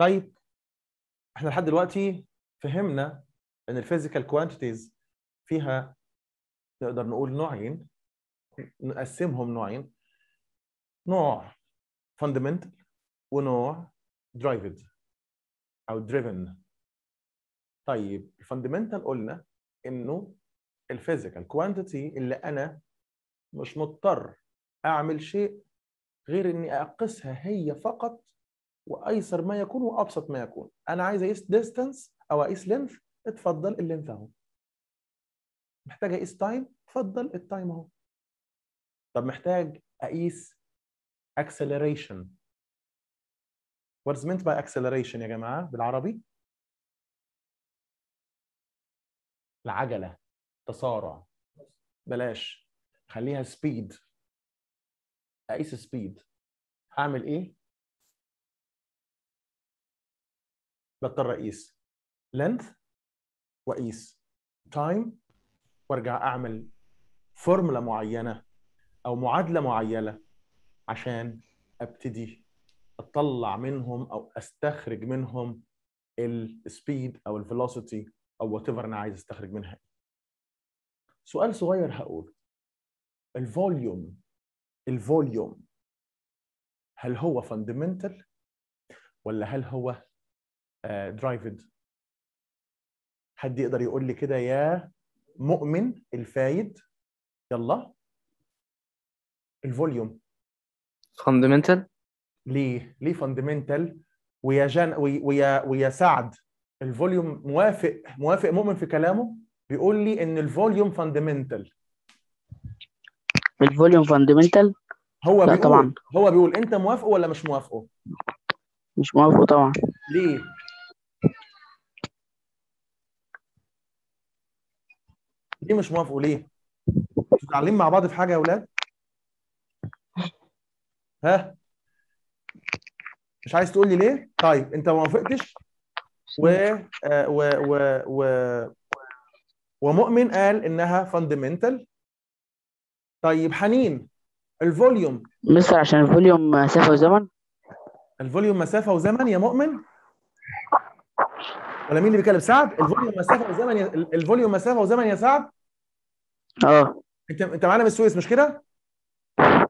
طيب احنا لحد دلوقتي فهمنا ان الفيزيكال كوانتيتيز فيها نقدر نقول نوعين نقسمهم نوعين نوع فاندمنتال ونوع درايفد او دريفن طيب الفاندمنتال قلنا انه الفيزيكال كوانتيتي اللي انا مش مضطر اعمل شيء غير اني اقسها هي فقط وايسر ما يكون وابسط ما يكون انا عايز اقيس ديستانس او اقيس لينث اتفضل اللينث اهو محتاج اقيس تايم اتفضل التايم اهو طب محتاج اقيس acceleration What is meant by acceleration يا جماعه بالعربي العجله تسارع بلاش خليها سبيد اقيس سبيد هعمل ايه بضطر اقيس length واقيس time وارجع اعمل فورمولا معينه او معادله معينه عشان ابتدي اطلع منهم او استخرج منهم السبيد او الفيلوسيتي او وات ايفر انا عايز استخرج منها سؤال صغير هقول الفوليوم الفوليوم هل هو فاندمنتال ولا هل هو درايفد آه، حد يقدر يقول لي كده يا مؤمن الفايد يلا الفوليوم فاندمنتال ليه ليه فاندمنتال ويا جان ويا ويا سعد الفوليوم موافق موافق مؤمن في كلامه بيقول لي ان الفوليوم فاندمنتال الفوليوم فاندمنتال هو لا بيقول طبعا هو بيقول انت موافقه ولا مش موافقه مش موافقه طبعا ليه ليه مش موافقوا ليه؟ انتوا متعلمين مع بعض في حاجه يا اولاد؟ ها؟ مش عايز تقول لي ليه؟ طيب انت ما وافقتش و آه، و و و ومؤمن قال انها فاندمنتال طيب حنين الفوليوم مستر عشان الفوليوم مسافه وزمن الفوليوم مسافه وزمن يا مؤمن ولا مين اللي بيتكلم سعد الفوليوم مسافه وزمن يا... الفوليوم مسافه وزمن يا سعد اه انت انت معانا من السويس مش كده؟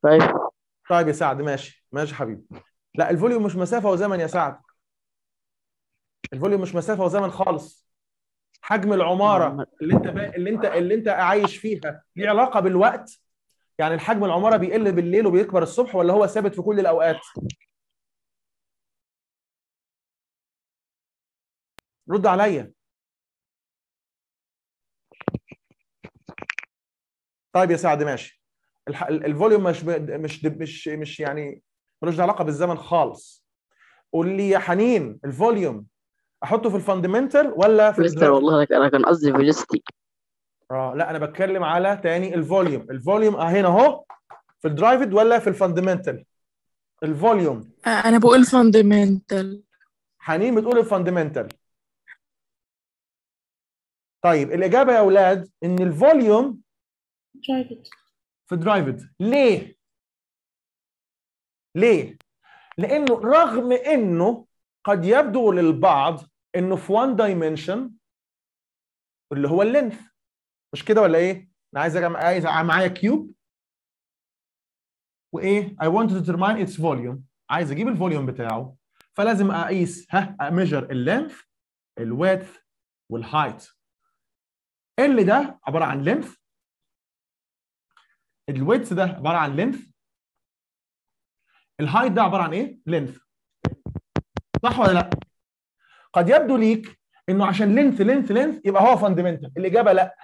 طيب طيب يا سعد ماشي ماشي حبيبي لا الفوليوم مش مسافه وزمن يا سعد الفوليوم مش مسافه وزمن خالص حجم العماره اللي انت اللي انت اللي انت عايش فيها ليه علاقه بالوقت يعني الحجم العماره بيقل بالليل وبيكبر الصبح ولا هو ثابت في كل الاوقات رد عليا طيب يا سعد ماشي الفوليوم مش مش مش مش يعني ملوش علاقه بالزمن خالص قول لي يا حنين الفوليوم احطه في الفاندمنتال ولا في لسه والله انا كان قصدي آه. فيلوسيتي اه لا انا بتكلم على تاني الفوليوم الفوليوم هنا اهو في الدرايفد ولا في الفاندمنتال الفوليوم آه، انا بقول فاندمنتال حنين بتقول الفاندمنتال طيب الاجابه يا اولاد ان الفوليوم درايفد في درايفد ليه؟ ليه؟ لانه رغم انه قد يبدو للبعض انه في وان دايمنشن اللي هو اللينث مش كده ولا ايه؟ انا عايز أجمع... عايز معايا كيوب وايه؟ I want to determine its volume عايز اجيب الفوليوم بتاعه فلازم اقيس ها اميجر اللينث الويدث والهايت ال ده عباره عن لينث الويتس ده عباره عن لينث الهايت ده عباره عن ايه؟ لينث صح ولا لا؟ قد يبدو ليك انه عشان لينث لينث لينث يبقى هو فاندمنتال الاجابه لا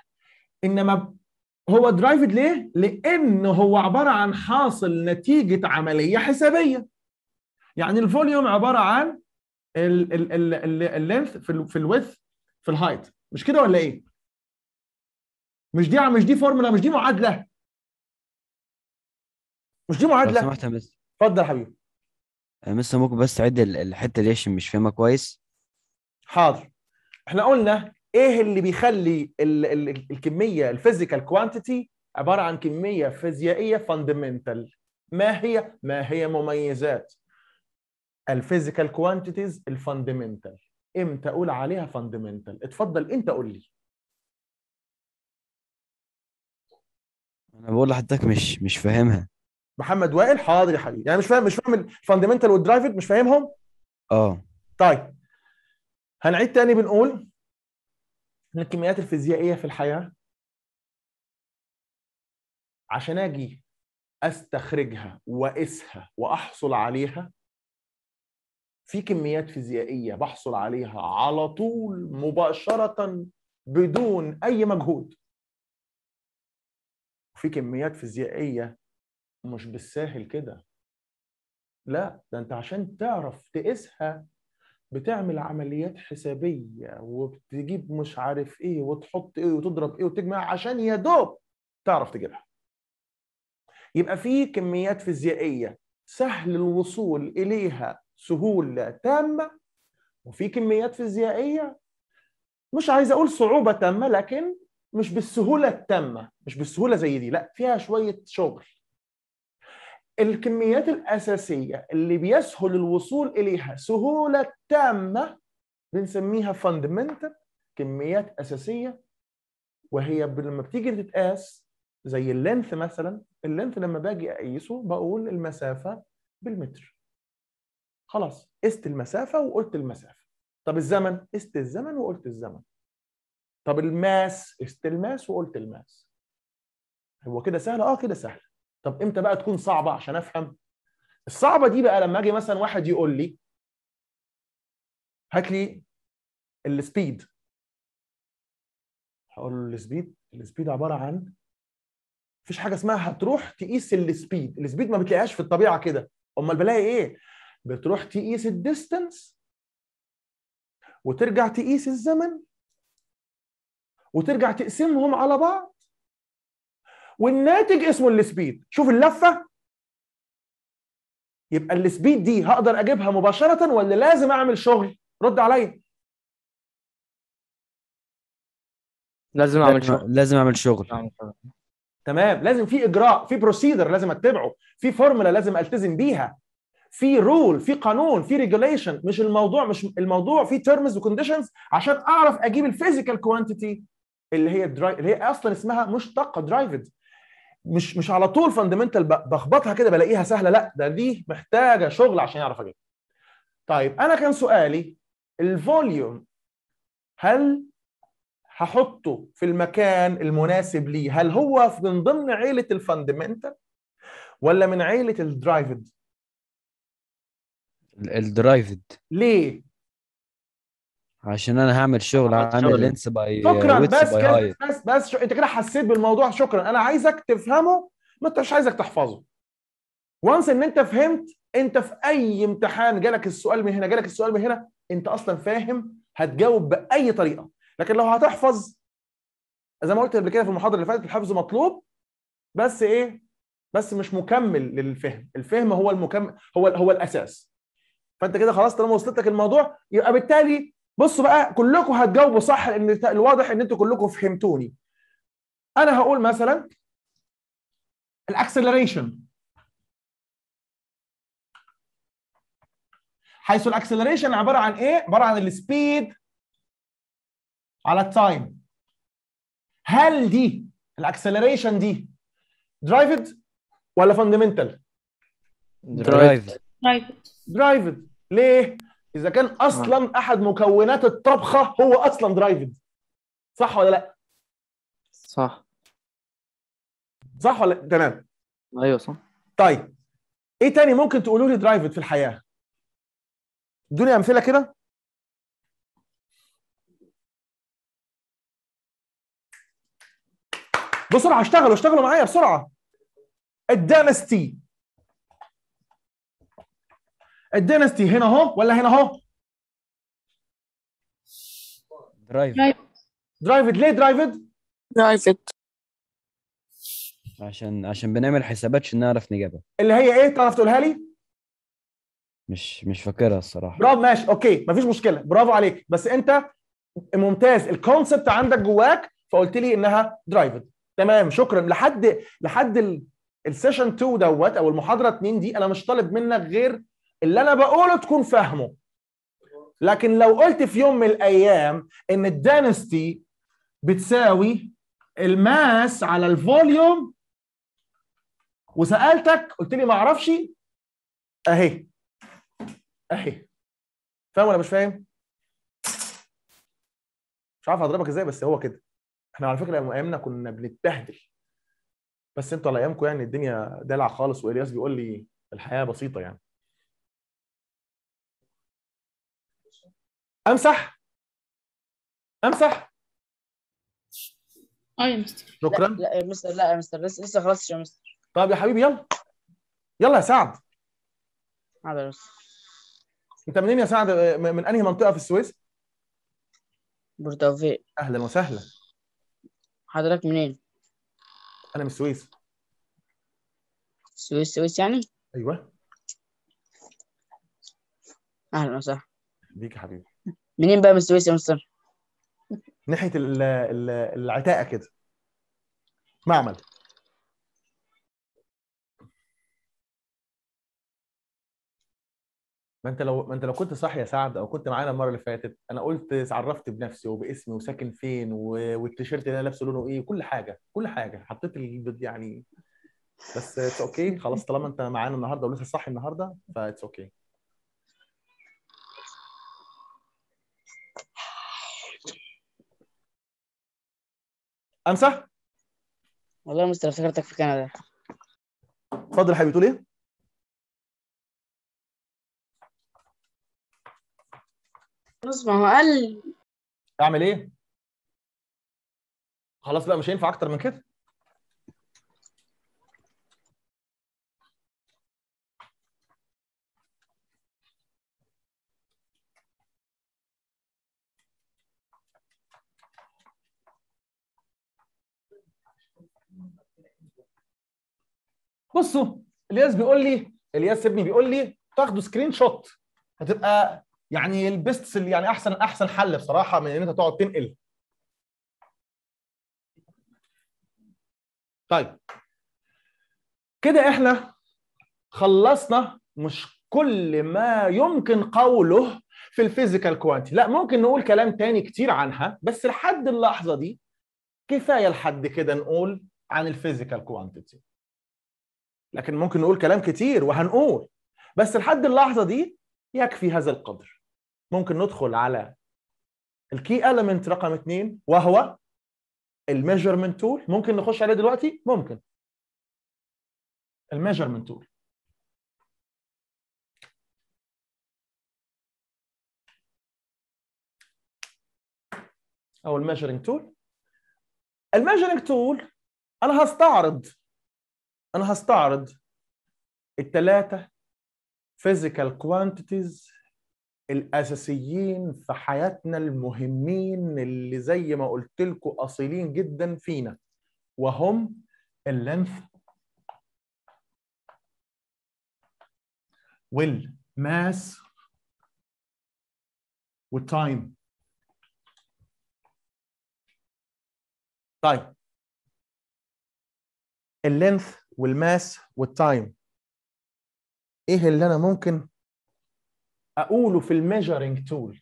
انما هو درايفد ليه؟ لان هو عباره عن حاصل نتيجه عمليه حسابيه يعني الفوليوم عباره عن اللينث في في الويث في الهايت مش كده ولا ايه؟ مش دي مش دي فورمولا مش دي معادله مش دي معادله لو سمحت بس اتفضل حبيبي مستر ممكن بس تعد الحته دي عشان مش فاهمها كويس حاضر احنا قلنا ايه اللي بيخلي ال ال الكميه الفيزيكال كوانتيتي عباره عن كميه فيزيائيه فاندمنتال ما هي ما هي مميزات الفيزيكال كوانتيتيز الفاندمنتال امتى اقول عليها فاندمنتال اتفضل انت قول لي انا بقول لحضرتك مش مش فاهمها محمد وائل حاضر يا حبيبي يعني مش فاهم مش فاهم الفاندمنتال والدرايفد مش فاهمهم اه طيب هنعيد تاني بنقول ان الكميات الفيزيائيه في الحياه عشان اجي استخرجها واقيسها واحصل عليها في كميات فيزيائيه بحصل عليها على طول مباشره بدون اي مجهود في كميات فيزيائيه مش بالساهل كده لا ده انت عشان تعرف تقيسها بتعمل عمليات حسابيه وبتجيب مش عارف ايه وتحط ايه وتضرب ايه وتجمع عشان يا دوب تعرف تجيبها يبقى في كميات فيزيائيه سهل الوصول اليها سهوله تامه وفي كميات فيزيائيه مش عايز اقول صعوبه تامه لكن مش بالسهوله التامه مش بالسهوله زي دي لا فيها شويه شغل الكميات الأساسية اللي بيسهل الوصول إليها سهولة تامة بنسميها فاندمنتال كميات أساسية وهي لما بتيجي تتقاس زي اللينث مثلا اللينث لما باجي أقيسه بقول المسافة بالمتر خلاص قست المسافة وقلت المسافة طب الزمن قست الزمن وقلت الزمن طب الماس قست الماس وقلت الماس هو كده سهل اه كده سهل طب امتى بقى تكون صعبه عشان افهم الصعبه دي بقى لما اجي مثلا واحد يقول لي هات لي السبيد هقول له السبيد السبيد عباره عن مفيش حاجه اسمها هتروح تقيس السبيد السبيد ما بتلاقيهاش في الطبيعه كده امال بلاقي ايه بتروح تقيس الديستنس وترجع تقيس الزمن وترجع تقسمهم على بعض والناتج اسمه السبيد شوف اللفه يبقى السبيد دي هقدر اجيبها مباشره ولا لازم اعمل شغل رد عليا لازم اعمل شغل لازم اعمل شغل نعم، تمام لازم في اجراء في بروسيدر لازم اتبعه في فورمولا لازم التزم بيها في رول في قانون في ريجوليشن مش الموضوع مش الموضوع في تيرمز وكونديشنز عشان اعرف اجيب الفيزيكال كوانتيتي اللي هي اللي هي اصلا اسمها مشتقه درايفد مش مش على طول فاندمنتال بخبطها كده بلاقيها سهله لا ده دي محتاجه شغل عشان اعرف اجيبها طيب انا كان سؤالي الفوليوم هل هحطه في المكان المناسب ليه هل هو من ضمن عيله الفاندمنتال ولا من عيله الدرايفد الدرايفد ليه عشان انا هعمل شغل آه، عن اللينس باي آه، شكرا بس باي بس بس شو... انت كده حسيت بالموضوع شكرا انا عايزك تفهمه ما انت مش عايزك تحفظه وانس ان انت فهمت انت في اي امتحان جالك السؤال من هنا جالك السؤال من هنا انت اصلا فاهم هتجاوب باي طريقه لكن لو هتحفظ زي ما قلت قبل كده في المحاضره اللي فاتت الحفظ مطلوب بس ايه بس مش مكمل للفهم الفهم هو المكمل هو هو الاساس فانت كده خلاص طالما وصلت لك الموضوع يبقى بالتالي بصوا بقى كلكم هتجاوبوا صح لان الواضح ان انتوا كلكم فهمتوني انا هقول مثلا الاكسلريشن حيث الاكسلريشن عباره عن ايه عباره عن السبيد على التايم هل دي الاكسلريشن دي درايفد ولا فاندمنتال درايفد درايفد ليه اذا كان اصلا آه. احد مكونات الطبخه هو اصلا درايفد صح ولا لا صح صح ولا تمام ايوه صح طيب ايه تاني ممكن تقولوا لي درايفد في الحياه ادوني امثله كده بسرعه اشتغلوا اشتغلوا معايا بسرعه الدانستي الدينستي هنا اهو ولا هنا اهو درايفد درايفد ليه درايفد درايفد عشان عشان بنعمل حسابات عشان نعرف نجيبها اللي هي ايه تعرف تقولها لي مش مش فاكرها الصراحه برافو ماشي اوكي مفيش مشكله برافو عليك بس انت ممتاز الكونسبت عندك جواك فقلت لي انها درايفد تمام شكرا لحد لحد السيشن 2 دوت او المحاضره 2 دي انا مش طالب منك غير اللي انا بقوله تكون فاهمه لكن لو قلت في يوم من الايام ان الدانستي بتساوي الماس على الفوليوم وسالتك قلت لي ما اعرفش اهي اهي فاهم ولا مش فاهم مش عارف اضربك ازاي بس هو كده احنا على فكره ايامنا كنا بنتبهدل بس انتوا على ايامكم يعني الدنيا دلع خالص والياس بيقول لي الحياه بسيطه يعني امسح امسح اي آه مستر شكرا لا, لا يا مستر لا يا مستر لسه لسه خلصت يا مستر طب يا حبيبي يلا يلا يا سعد حاضر يا مستر انت منين يا سعد من انهي منطقه في السويس؟ بورتوفيق اهلا وسهلا حضرتك منين؟ انا من السويس السويس السويس يعني؟ ايوه اهلا وسهلا بيك يا حبيبي منين بقى من السويس يا مستر؟ ناحيه العتاقه كده معمل ما انت لو ما انت لو كنت صاحي يا سعد او كنت معانا المره اللي فاتت انا قلت عرفت بنفسي وباسمي وساكن فين والتيشيرت اللي انا لابسه لونه ايه كل حاجه كل حاجه حطيت يعني بس اتس اوكي خلاص طالما انت معانا النهارده ولسه صاحي النهارده فاتس اوكي okay. امسح والله مستر افتكرتك في كندا اتفضل يا حبيبي تقول ايه بص ما هو قال اعمل ايه خلاص بقى مش هينفع اكتر من كده بصوا الياس بيقول لي الياس ابني بيقول لي تاخدوا سكرين شوت هتبقى يعني البيست يعني احسن احسن حل بصراحه من ان انت تقعد تنقل طيب كده احنا خلصنا مش كل ما يمكن قوله في الفيزيكال كوانتي لا ممكن نقول كلام تاني كتير عنها بس لحد اللحظه دي كفايه لحد كده نقول عن الفيزيكال كوانتيتي لكن ممكن نقول كلام كتير وهنقول بس لحد اللحظه دي يكفي هذا القدر ممكن ندخل على الكي element رقم اثنين وهو الميجرمنت تول ممكن نخش عليه دلوقتي ممكن الميجرمنت تول او الميجرنج تول الميجرنج تول انا هستعرض انا هستعرض الثلاثه فيزيكال كوانتيتيز الاساسيين في حياتنا المهمين اللي زي ما قلت لكم اصيلين جدا فينا وهم اللينث والماس والتايم طيب اللينث والماس والتايم ايه اللي انا ممكن اقوله في الميجرنج تول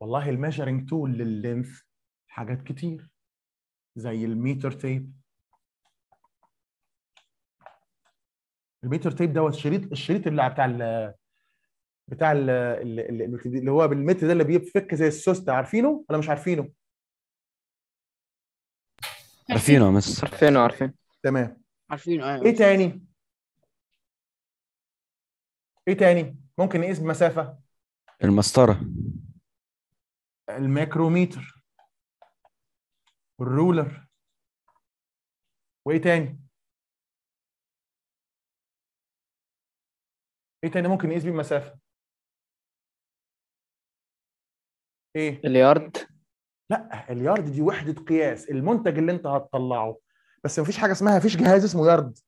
والله الميجرنج تول لللينث حاجات كتير زي الميتر تيب الميتر تيب دوت شريط الشريط اللي بتاع الـ بتاع الـ اللي هو بالمتر ده اللي بيفك زي السوست عارفينه ولا مش عارفينه؟ عارفينه يا مستر عارفينه عارفين تمام عارفين آه. ايه تاني؟ ايه تاني؟ ممكن نقيس بمسافة؟ المسطرة الميكروميتر والرولر وايه تاني؟ ايه تاني ممكن نقيس بيه المسافة؟ ايه؟ اليارد لا اليارد دي وحدة قياس المنتج اللي انت هتطلعه بس مفيش حاجه اسمها مفيش جهاز اسمه يارد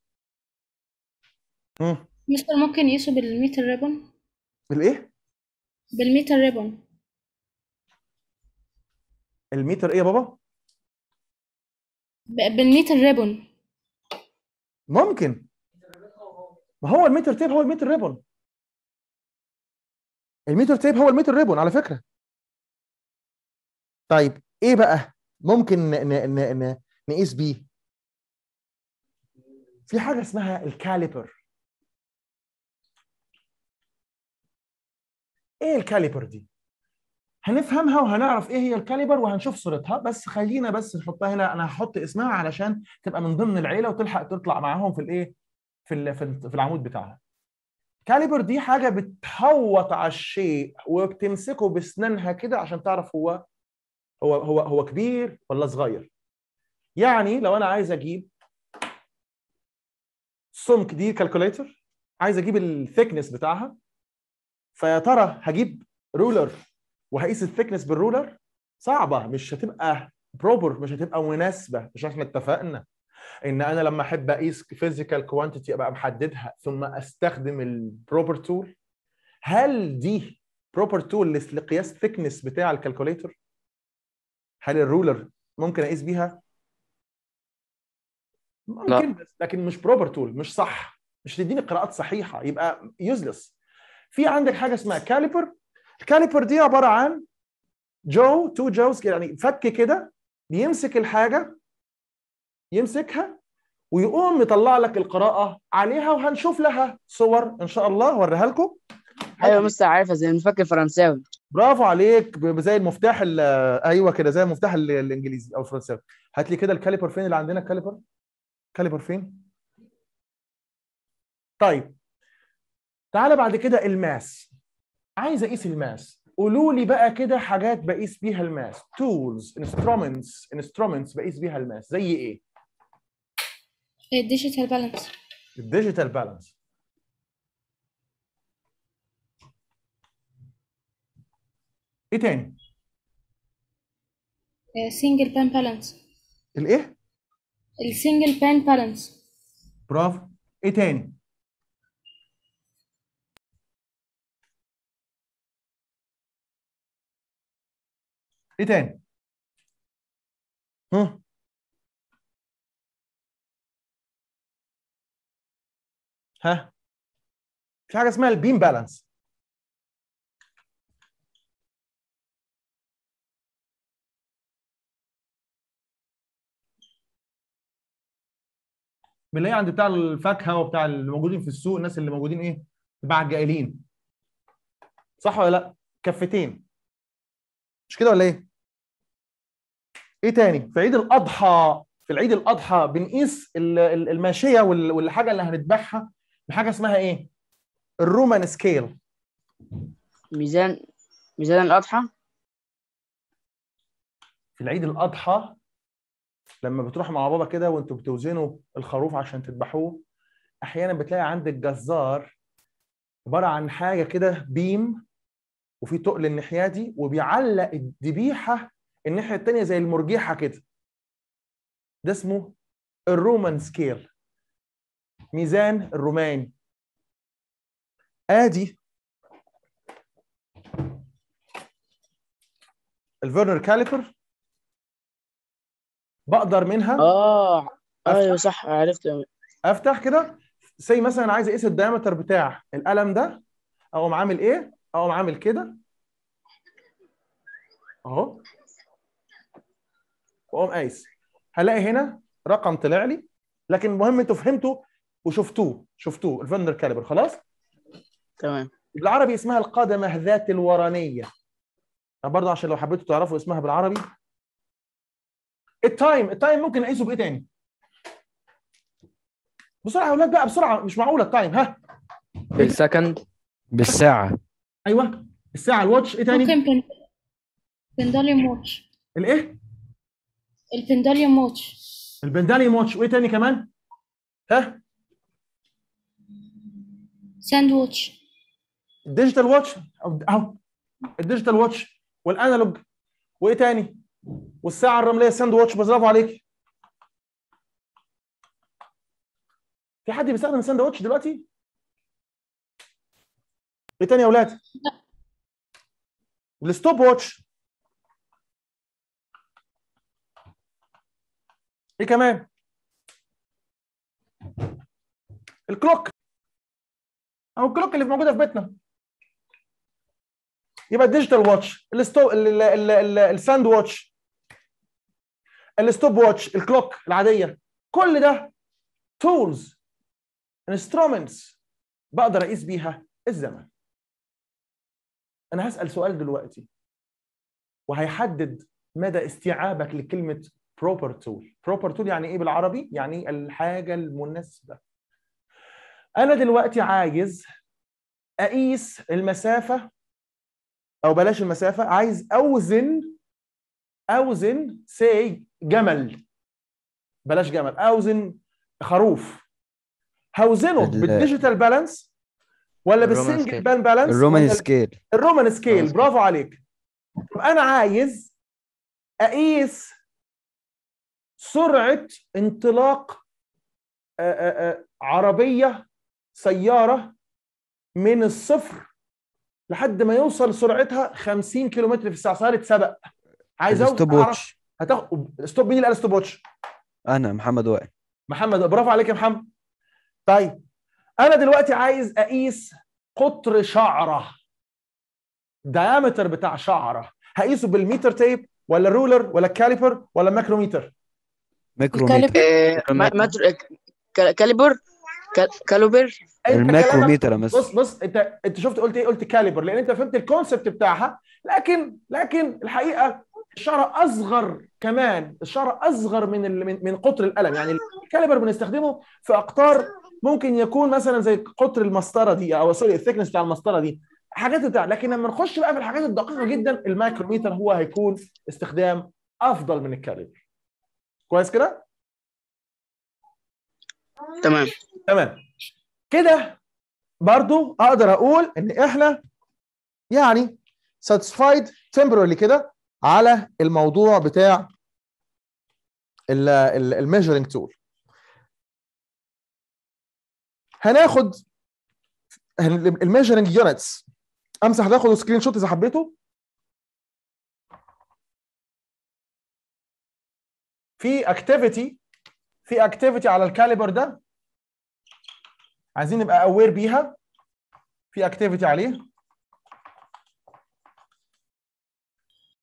مستر ممكن يقيسه بالميتر ريبون بالايه بالميتر ريبون الميتر ايه يا بابا بالميتر ريبون ممكن ما هو الميتر تيب هو الميتر ريبون الميتر تيب هو الميتر ريبون على فكره طيب ايه بقى ممكن نقيس بيه في حاجه اسمها الكاليبر ايه الكاليبر دي هنفهمها وهنعرف ايه هي الكاليبر وهنشوف صورتها بس خلينا بس نحطها هنا انا هحط اسمها علشان تبقى من ضمن العيله وتلحق تطلع معاهم في الايه في في العمود بتاعها كاليبر دي حاجه بتحوط على الشيء وبتمسكه باسنانها كده عشان تعرف هو هو هو هو كبير ولا صغير يعني لو انا عايز اجيب سمك دي كالكوليتر عايز اجيب الثيكنس بتاعها فيا ترى هجيب رولر وهقيس الثيكنس بالرولر صعبه مش هتبقى بروبر مش هتبقى مناسبه مش احنا اتفقنا ان انا لما احب اقيس فيزيكال كوانتيتي ابقى محددها ثم استخدم البروبر تول هل دي بروبر تول لقياس ثيكنس بتاع الكالكوليتر هل الرولر ممكن اقيس بيها ممكن لا. بس لكن مش بروبر تول مش صح مش تديني قراءات صحيحه يبقى يوزلس في عندك حاجه اسمها كاليبر الكاليبر دي عباره عن جو تو جوز يعني فك كده بيمسك الحاجه يمسكها ويقوم مطلع لك القراءه عليها وهنشوف لها صور ان شاء الله اوريها لكم ايوه مش عارفه زي المفك الفرنساوي برافو عليك زي المفتاح ايوه كده زي المفتاح الانجليزي او الفرنساوي هات لي كده الكاليبر فين اللي عندنا الكاليبر كاليبر فين؟ طيب تعالى بعد كده الماس عايز اقيس الماس قولوا لي بقى كده حاجات بقيس بيها الماس تولز انسترومنتس انسترومنتس بقيس بيها الماس زي ايه؟ الديجيتال بالانس الديجيتال بالانس ايه تاني؟ سنجل بان بالانس الايه؟ السنجل بان بالانس برافو ايه تاني ايه تاني ها ها في حاجه اسمها البيم بالانس بنلاقيه عند بتاع الفاكهه وبتاع اللي موجودين في السوق الناس اللي موجودين ايه تباع الجائلين صح ولا لا كفتين مش كده ولا ايه ايه تاني في عيد الاضحى في العيد الاضحى بنقيس الماشيه والحاجه اللي هنتبعها بحاجه اسمها ايه الرومان سكيل ميزان ميزان الاضحى في العيد الاضحى لما بتروح مع بابا كده وانتوا بتوزنوا الخروف عشان تذبحوه احيانا بتلاقي عندك جزار عباره عن حاجه كده بيم وفي تقل الناحيه دي وبيعلق الذبيحه الناحيه الثانيه زي المرجيحه كده ده اسمه الرومان سكيل ميزان الروماني ادي الفيرنر كاليبر بقدر منها اه ايوه صح عرفت افتح كده زي مثلا عايز اقيس الدايمتر بتاع القلم ده اقوم عامل ايه اقوم عامل كده اهو واقوم قايس هلاقي هنا رقم طلع لي لكن المهم انتوا فهمتوا وشفتوه شفتوه الفندر كاليبر خلاص تمام بالعربي اسمها القدمه ذات الورانيه برضه عشان لو حبيتوا تعرفوا اسمها بالعربي التايم التايم ممكن نقيسه بايه تاني بسرعه يا اولاد بقى بسرعه مش معقوله التايم ها بالسكند بالساعه ايوه الساعه الواتش ايه تاني ممكن واتش الايه البنداليوم واتش البنداليوم واتش وايه تاني كمان ها ساند واتش الديجيتال واتش اهو الديجيتال واتش والانالوج وايه تاني والساعه الرمليه ساند واتش برافو عليك في حد بيستخدم ساند واتش دلوقتي ايه تاني يا اولاد الستوب واتش ايه كمان الكلوك او الكلوك اللي موجوده في بيتنا يبقى الديجيتال واتش الستو الساند واتش الستوب واتش الكلوك العاديه كل ده تولز انسترومنتس بقدر اقيس بيها الزمن انا هسال سؤال دلوقتي وهيحدد مدى استيعابك لكلمه بروبر تول بروبر تول يعني ايه بالعربي يعني الحاجه المناسبه انا دلوقتي عايز اقيس المسافه او بلاش المسافه عايز اوزن اوزن سي جمل بلاش جمل اوزن خروف هوزنه بالديجيتال بالانس ولا بالسنجل بان بالانس الرومان سكيل الرومان سكيل برافو عليك طب انا عايز اقيس سرعه انطلاق آه، آه، آه، عربيه سياره من الصفر لحد ما يوصل سرعتها 50 كيلومتر في الساعه سياره سبق عايز اوصل هتاخد ستوب مين اللي قال ستوب واتش؟ انا محمد وائل محمد برافو عليك يا محمد طيب انا دلوقتي عايز اقيس قطر شعره دايمتر بتاع شعره هقيسه بالميتر تيب ولا الرولر ولا الكاليبر ولا الماكروميتر ميكروميتر آه، كاليبر كاليبر الميكروميتر بص بص انت انت شفت قلت ايه قلت كاليبر لان انت فهمت الكونسبت بتاعها لكن لكن الحقيقه الشعر اصغر كمان الشعر اصغر من من قطر القلم يعني الكاليبر بنستخدمه في اقطار ممكن يكون مثلا زي قطر المسطره دي او سوري الثيكنس بتاع المسطره دي حاجات بتاع لكن لما نخش بقى في الحاجات الدقيقه جدا الميكروميتر هو هيكون استخدام افضل من الكاليبر كويس كده تمام تمام كده برضو اقدر اقول ان احنا يعني ساتسفايد تمبرالي كده على الموضوع بتاع الميجرنج تول هناخد الميجرنج يونتس امسح ده سكرين شوت اذا حبيته في اكتيفيتي في اكتيفيتي على الكاليبر ده عايزين نبقى اوير بيها في اكتيفيتي عليه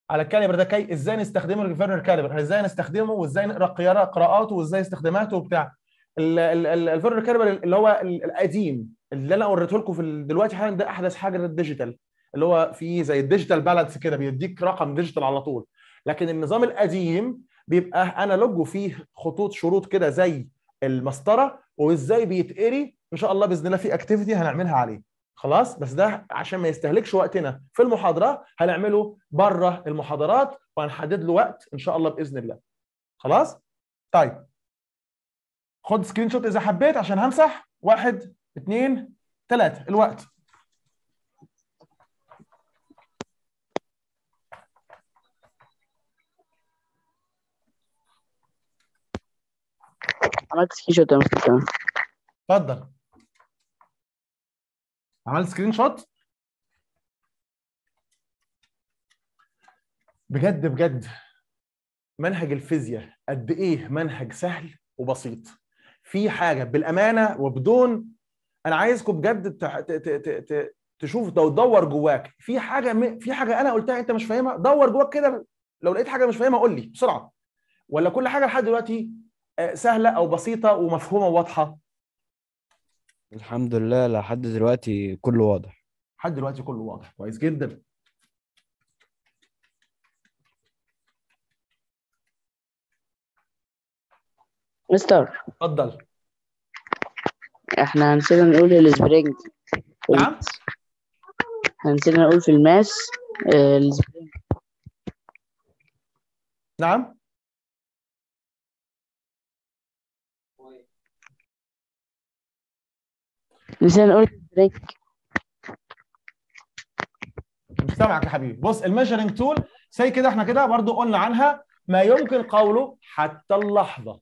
على الكاليبر ده كي ازاي نستخدمه الفيرنر كاليبر ازاي نستخدمه وازاي نقرا قراءاته وازاي استخداماته وبتاع الفيرنر كاليبر اللي هو القديم اللي انا وريته لكم في دلوقتي حالا ده احدث حاجه للديجيتال اللي هو في زي الديجيتال بالانس كده بيديك رقم ديجيتال على طول لكن النظام القديم بيبقى انالوج وفيه خطوط شروط كده زي المسطره وازاي بيتقري ان شاء الله باذن الله في اكتيفيتي هنعملها عليه خلاص بس ده عشان ما يستهلكش وقتنا في المحاضره هنعمله بره المحاضرات وهنحدد له وقت ان شاء الله باذن الله خلاص طيب خد سكرين شوت اذا حبيت عشان همسح واحد اثنين ثلاثه الوقت عملت سكرين شوت اتفضل عملت سكرين شوت بجد بجد منهج الفيزياء قد ايه منهج سهل وبسيط في حاجه بالامانه وبدون انا عايزكم بجد ت... ت... تشوف تدور جواك في حاجه م... في حاجه انا قلتها انت مش فاهمها دور جواك كده لو لقيت حاجه مش فاهمها قول لي بسرعه ولا كل حاجه لحد دلوقتي آه، سهله او بسيطه ومفهومه وواضحه الحمد لله لحد دلوقتي كله واضح لحد دلوقتي كله واضح كويس جدا مستر اتفضل احنا هنسينا نقول السبرينج نعم هنسينا نقول في الماس آه، السبرينج نعم مش انا قلت بريك سامعك يا حبيبي بص الميجرنج تول زي كده احنا كده برضو قلنا عنها ما يمكن قوله حتى اللحظه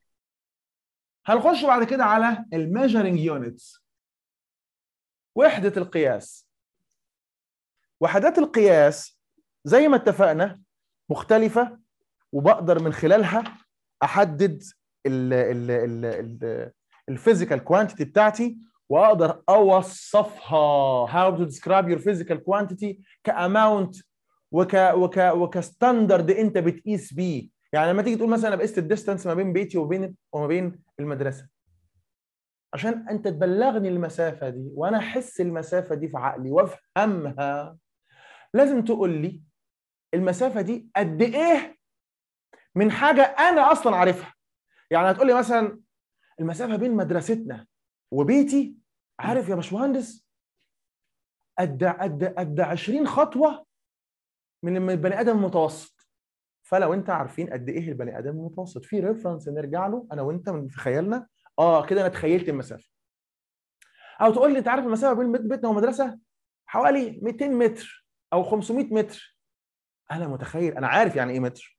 هنخش بعد كده على الميجرنج يونتس وحده القياس وحدات القياس زي ما اتفقنا مختلفه وبقدر من خلالها احدد الفيزيكال كوانتيتي بتاعتي واقدر اوصفها how to describe your physical quantity كاماونت وك وك وكستاندرد انت بتقيس بيه يعني لما تيجي تقول مثلا انا بقيس الديستانس ما بين بيتي وبين وما بين المدرسه عشان انت تبلغني المسافه دي وانا احس المسافه دي في عقلي وافهمها لازم تقول لي المسافه دي قد ايه من حاجه انا اصلا عارفها يعني هتقول لي مثلا المسافه بين مدرستنا وبيتي عارف يا باشمهندس قد قد قد 20 خطوه من البني ادم المتوسط فلو انت عارفين قد ايه البني ادم المتوسط في ريفرنس نرجع له انا وانت من في خيالنا اه كده انا تخيلت المسافه او تقول لي انت عارف المسافه بين بيتنا ومدرسه حوالي 200 متر او 500 متر انا متخيل انا عارف يعني ايه متر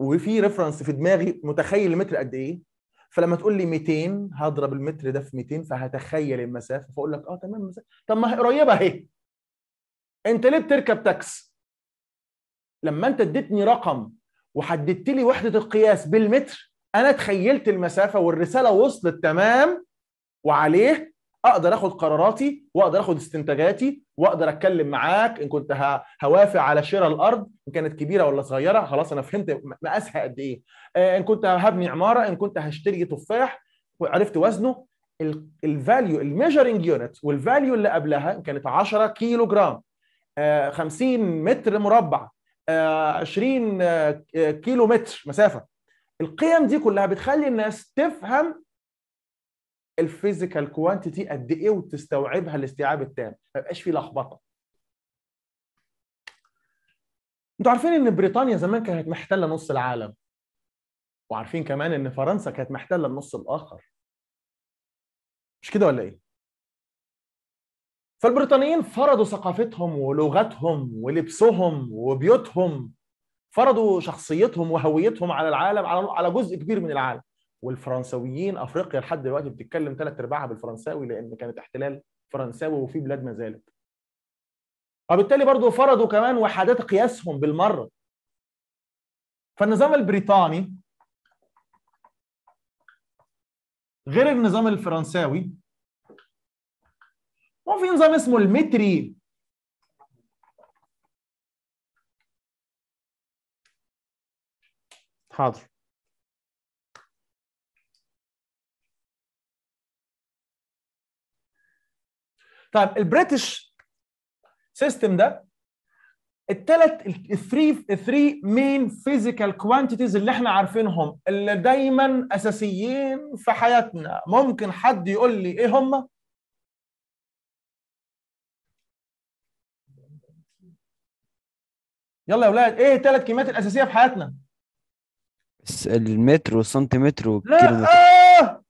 وفي ريفرنس في دماغي متخيل المتر قد ايه فلما تقول لي 200 هضرب المتر ده في 200 فهتخيل المسافه فاقول لك اه تمام مسافة. طب ما هي قريبه اهي انت ليه بتركب تاكس لما انت اديتني رقم وحددت لي وحده القياس بالمتر انا تخيلت المسافه والرساله وصلت تمام وعليه اقدر اخد قراراتي واقدر اخد استنتاجاتي واقدر اتكلم معاك ان كنت هوافق على شراء الارض ان كانت كبيره ولا صغيره خلاص انا فهمت مقاسها قد ايه آه، ان كنت هبني عماره ان كنت هشتري تفاح وعرفت وزنه الفاليو الميجرنج يونت والفاليو اللي قبلها كانت 10 كيلو جرام 50 متر مربع 20 آه، آه، كيلو متر مسافه القيم دي كلها بتخلي الناس تفهم الفيزيكال كوانتيتي قد ايه وتستوعبها الاستيعاب التام ما يبقاش فيه لخبطه انتوا عارفين ان بريطانيا زمان كانت محتله نص العالم وعارفين كمان ان فرنسا كانت محتله النص الاخر مش كده ولا ايه فالبريطانيين فرضوا ثقافتهم ولغتهم ولبسهم وبيوتهم فرضوا شخصيتهم وهويتهم على العالم على على جزء كبير من العالم والفرنسويين افريقيا لحد دلوقتي بتتكلم ثلاث ارباعها بالفرنساوي لان كانت احتلال فرنساوي وفي بلاد ما زالت. وبالتالي برضه فرضوا كمان وحدات قياسهم بالمره. فالنظام البريطاني غير النظام الفرنساوي هو في نظام اسمه المتري حاضر طيب البريتش سيستم ده الثلاث الثري الثري مين فيزيكال كوانتيتيز اللي احنا عارفينهم اللي دايما اساسيين في حياتنا ممكن حد يقول لي ايه هم يلا يا ولاد ايه الثلاث كميات الاساسيه في حياتنا المتر والسنتيمتر والكيلومتر آه!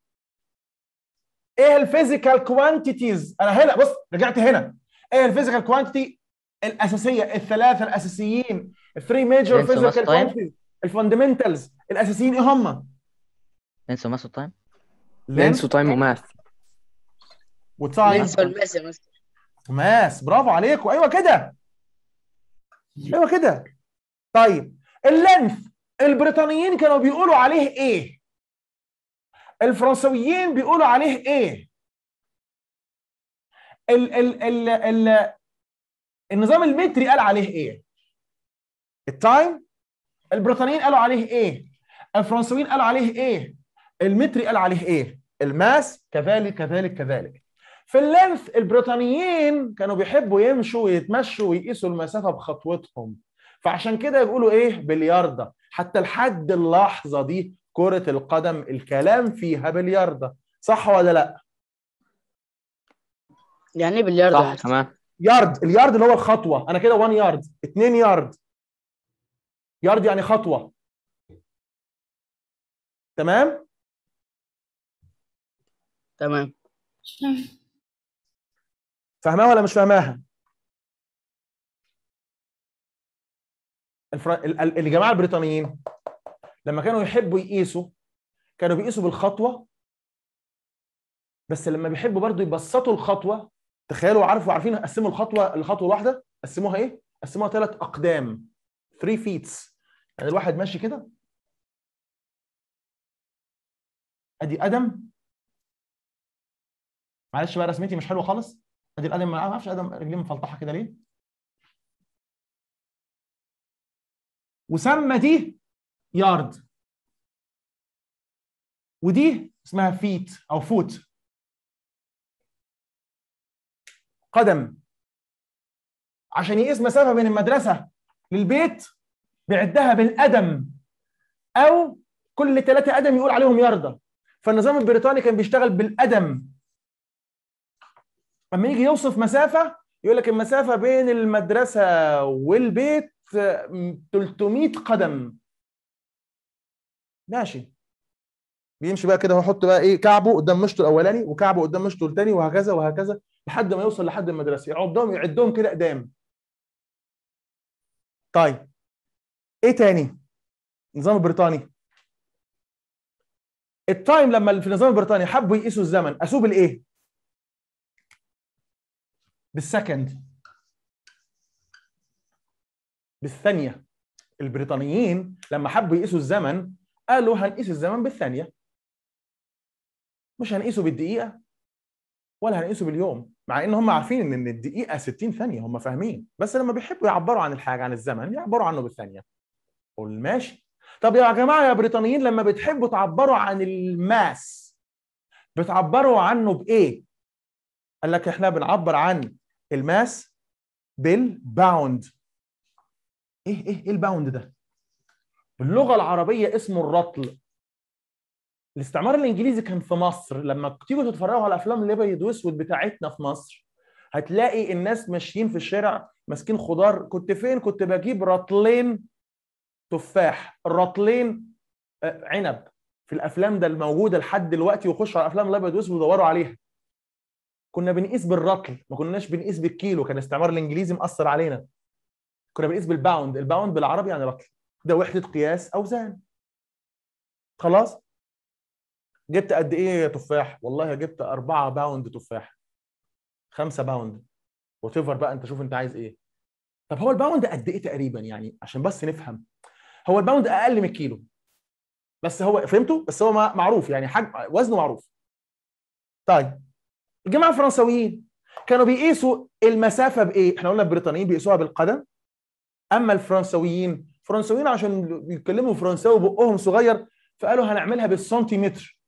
ايه الفيزيكال كوانتيتيز انا هنا بص رجعت هنا ايه الفيزيكال كوانتيتي الاساسيه الثلاثه الاساسيين الثري ميجر فيزيكال كوانتيتيز الفاندمنتالز الاساسيين ايه هم؟ لينس وماس وتايم لينس وتايم وماس وتايم وماس برافو عليكم ايوه كده ايوه كده طيب اللينث البريطانيين كانوا بيقولوا عليه ايه؟ الفرنسويين بيقولوا عليه ايه ال ال ال ال النظام المتري قال عليه ايه التايم البريطانيين قالوا عليه ايه الفرنسويين قالوا عليه ايه المتري قال عليه ايه الماس كذلك كذلك كذلك في اللينث البريطانيين كانوا بيحبوا يمشوا ويتمشوا ويقيسوا المسافه بخطوتهم فعشان كده يقولوا ايه بلياردة حتى لحد اللحظه دي كرة القدم الكلام فيها بلياردة صح ولا لا؟ يعني ايه بلياردة؟ صح تمام يارد اليارد اللي هو الخطوة أنا كده 1 يارد 2 يارد يارد يعني خطوة تمام؟ تمام فاهماها ولا مش فاهماها؟ الجماعة البريطانيين لما كانوا يحبوا يقيسوا كانوا بيقيسوا بالخطوه بس لما بيحبوا برضو يبسطوا الخطوه تخيلوا عارفوا عارفين قسموا الخطوه الخطوه الواحده قسموها ايه؟ قسموها ثلاث اقدام 3 فيتس يعني الواحد ماشي كده ادي ادم معلش بقى رسمتي مش حلوه خالص ادي الادم ما اعرفش ادم رجليه مفلطحه كده ليه وسمى دي يارد ودي اسمها فيت او فوت قدم عشان يقيس مسافه بين المدرسه للبيت بيعدها بالقدم او كل ثلاثة قدم يقول عليهم يارده فالنظام البريطاني كان بيشتغل بالقدم لما يجي يوصف مسافه يقول لك المسافه بين المدرسه والبيت 300 قدم ماشي بيمشي بقى كده ويحط بقى ايه كعبه قدام مشته الاولاني وكعبه قدام مشته الثاني وهكذا وهكذا لحد ما يوصل لحد المدرسه يعضهم يعدهم كده قدام طيب ايه تاني النظام البريطاني التايم لما في النظام البريطاني حبوا يقيسوا الزمن قاسوه بالايه بالسكند بالثانيه البريطانيين لما حبوا يقيسوا الزمن قالوا هنقيس الزمن بالثانيه مش هنقيسه بالدقيقه ولا هنقيسه باليوم مع ان هم عارفين ان الدقيقه 60 ثانيه هم فاهمين بس لما بيحبوا يعبروا عن الحاجه عن الزمن يعبروا عنه بالثانيه قول ماشي طب يا جماعه يا بريطانيين لما بتحبوا تعبروا عن الماس بتعبروا عنه بايه قال لك احنا بنعبر عن الماس بالباوند ايه ايه ايه الباوند ده باللغه العربيه اسمه الرطل الاستعمار الانجليزي كان في مصر لما تيجوا تتفرجوا على افلام الابيض واسود بتاعتنا في مصر هتلاقي الناس ماشيين في الشارع ماسكين خضار كنت فين كنت بجيب رطلين تفاح رطلين آه، عنب في الافلام ده الموجوده لحد دلوقتي وخشوا على افلام الابيض واسود ودوروا عليها كنا بنقيس بالرطل ما كناش بنقيس بالكيلو كان الاستعمار الانجليزي مأثر علينا كنا بنقيس بالباوند الباوند بالعربي يعني رطل ده وحده قياس اوزان خلاص جبت قد ايه تفاح والله جبت 4 باوند تفاح 5 باوند وات بقى انت شوف انت عايز ايه طب هو الباوند قد ايه تقريبا يعني عشان بس نفهم هو الباوند اقل من الكيلو بس هو فهمته بس هو معروف يعني حجم وزنه معروف طيب الجماعه الفرنسويين كانوا بيقيسوا المسافه بايه احنا قلنا البريطانيين بيقيسوها بالقدم اما الفرنسويين فرنسويين عشان بيتكلموا فرنساوي بقهم صغير فقالوا هنعملها بالسنتيمتر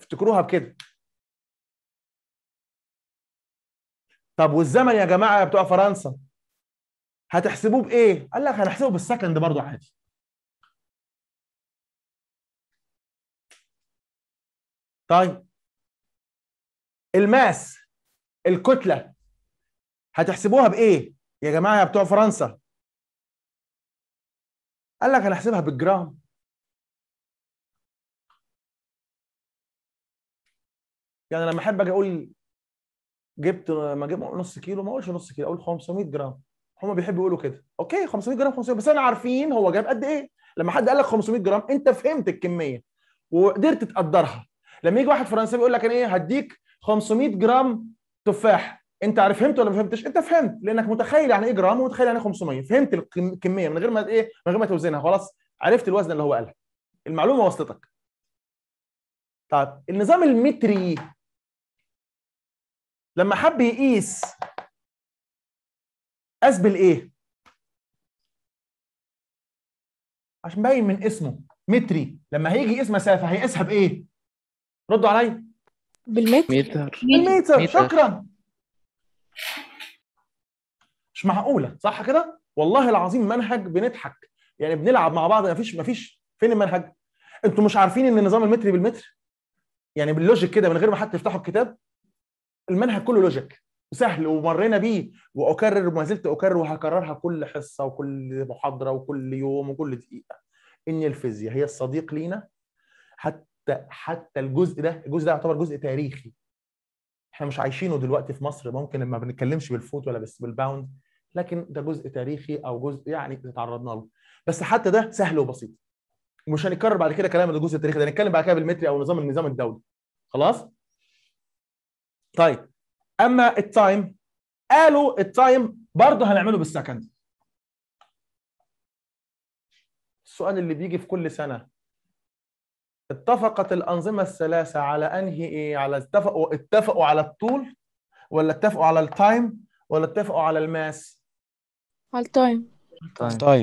افتكروها بكده طب والزمن يا جماعه يا بتوع فرنسا هتحسبوه بايه؟ قال لك هنحسبه بالسكند برضه عادي. طيب الماس الكتله هتحسبوها بايه؟ يا جماعه يا بتوع فرنسا قال لك هنحسبها بالجرام يعني لما احب اجي اقول جبت ما اجيب نص كيلو ما اقولش نص كيلو اقول 500 جرام هم بيحبوا يقولوا كده اوكي 500 جرام 500 بس انا عارفين هو جاب قد ايه لما حد قال لك 500 جرام انت فهمت الكميه وقدرت تقدرها لما يجي واحد فرنسي بيقول لك انا ايه هديك 500 جرام تفاح انت عارف فهمت ولا ما فهمتش انت فهمت لانك متخيل يعني ايه جرام ومتخيل يعني 500 ايه فهمت الكميه من غير ما ايه من غير ما توزنها خلاص عرفت الوزن اللي هو قالها المعلومه وصلتك طيب النظام المتري لما حب يقيس قاس بالايه عشان باين من اسمه متري لما هيجي يقيس مسافه هيقيسها بايه ردوا عليا بالمتر بالمتر شكرا مش معقوله صح كده والله العظيم منهج بنضحك يعني بنلعب مع بعض مفيش مفيش فين المنهج انتوا مش عارفين ان نظام المتر بالمتر يعني باللوجيك كده من غير ما حتى يفتحوا الكتاب المنهج كله لوجيك سهل ومرينا بيه واكرر وما زلت اكرر وهكررها كل حصه وكل محاضره وكل يوم وكل دقيقه ان الفيزياء هي الصديق لينا حتى حتى الجزء ده الجزء ده يعتبر جزء تاريخي احنا مش عايشينه دلوقتي في مصر ممكن ما بنتكلمش بالفوت ولا بس بالباوند لكن ده جزء تاريخي او جزء يعني تعرضنا له بس حتى ده سهل وبسيط مش هنكرر بعد كده كلام الجزء التاريخي ده هنتكلم بعد كده بالمتري او نظام النظام الدولي خلاص طيب اما التايم قالوا التايم برضه هنعمله بالسكند السؤال اللي بيجي في كل سنه اتفقت الأنظمة الثلاثة على أنهي إيه؟ على اتفقوا اتفقوا على الطول ولا اتفقوا على التايم ولا اتفقوا على الماس؟ على التايم التايم